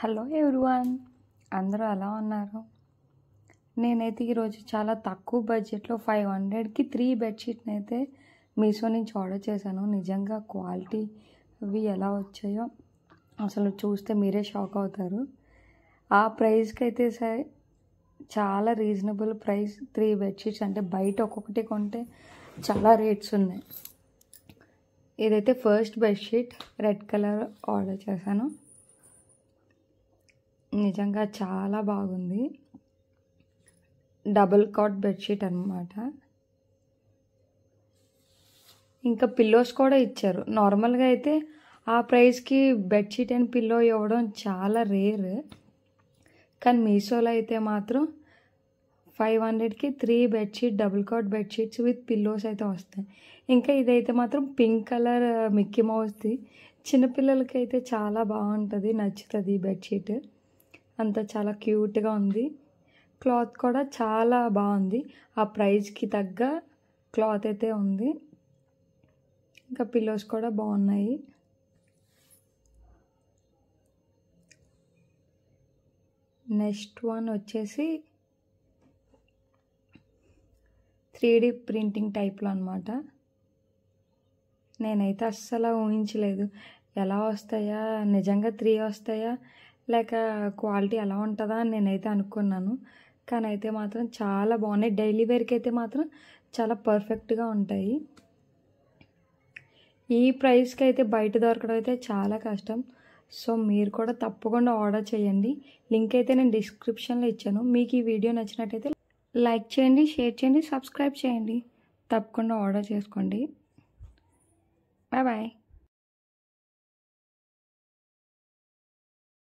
hello everyone అందరూ ఎలా ఉన్నారు నేనైతే ఈరోజు చాలా తక్కువ బడ్జెట్లో ఫైవ్ హండ్రెడ్కి త్రీ బెడ్షీట్ని అయితే మీషో నుంచి ఆర్డర్ చేశాను నిజంగా క్వాలిటీ అవి ఎలా వచ్చాయో అసలు చూస్తే మీరే షాక్ అవుతారు ఆ ప్రైస్కి అయితే సరే చాలా రీజనబుల్ ప్రైస్ త్రీ బెడ్షీట్స్ అంటే బయట ఒక్కొక్కటి కొంటే చాలా రేట్స్ ఉన్నాయి ఇదైతే first bedsheet red colour order చేశాను నిజంగా చాలా బాగుంది డబుల్ కాట్ బెడ్షీట్ అనమాట ఇంకా పిల్లోస్ కూడా ఇచ్చారు నార్మల్గా అయితే ఆ ప్రైస్కి బెడ్షీట్ అండ్ పిల్లో ఇవ్వడం చాలా రేర్ కానీ మీషోలో అయితే మాత్రం ఫైవ్ హండ్రెడ్కి three bedsheet double cot bedsheets with pillows అయితే వస్తాయి ఇంకా ఇదైతే మాత్రం పింక్ కలర్ మిక్కీ మౌస్ది చిన్నపిల్లలకి అయితే చాలా బాగుంటుంది నచ్చుతుంది ఈ బెడ్షీట్ అంతా చాలా క్యూట్గా ఉంది క్లాత్ కూడా చాలా బాగుంది ఆ ప్రైజ్కి తగ్గ క్లాత్ అయితే ఉంది ఇంకా పిల్లోస్ కూడా బాగున్నాయి నెక్స్ట్ వన్ వచ్చేసి త్రీ డి ప్రింటింగ్ టైప్లో అనమాట నేనైతే అస్సలు ఊహించలేదు ఎలా వస్తాయా నిజంగా త్రీ వస్తాయా లేక క్వాలిటీ ఎలా ఉంటుందా అని నేనైతే అనుకున్నాను కానీ అయితే మాత్రం చాలా బాగున్నాయి డైలీ వేర్కి అయితే మాత్రం చాలా పర్ఫెక్ట్గా ఉంటాయి ఈ ప్రైస్కి అయితే బయట దొరకడం అయితే చాలా కష్టం సో మీరు కూడా తప్పకుండా ఆర్డర్ చేయండి లింక్ అయితే నేను డిస్క్రిప్షన్లో ఇచ్చాను మీకు ఈ వీడియో నచ్చినట్టయితే లైక్ చేయండి షేర్ చేయండి సబ్స్క్రైబ్ చేయండి తప్పకుండా ఆర్డర్ చేసుకోండి బాయ్ బాయ్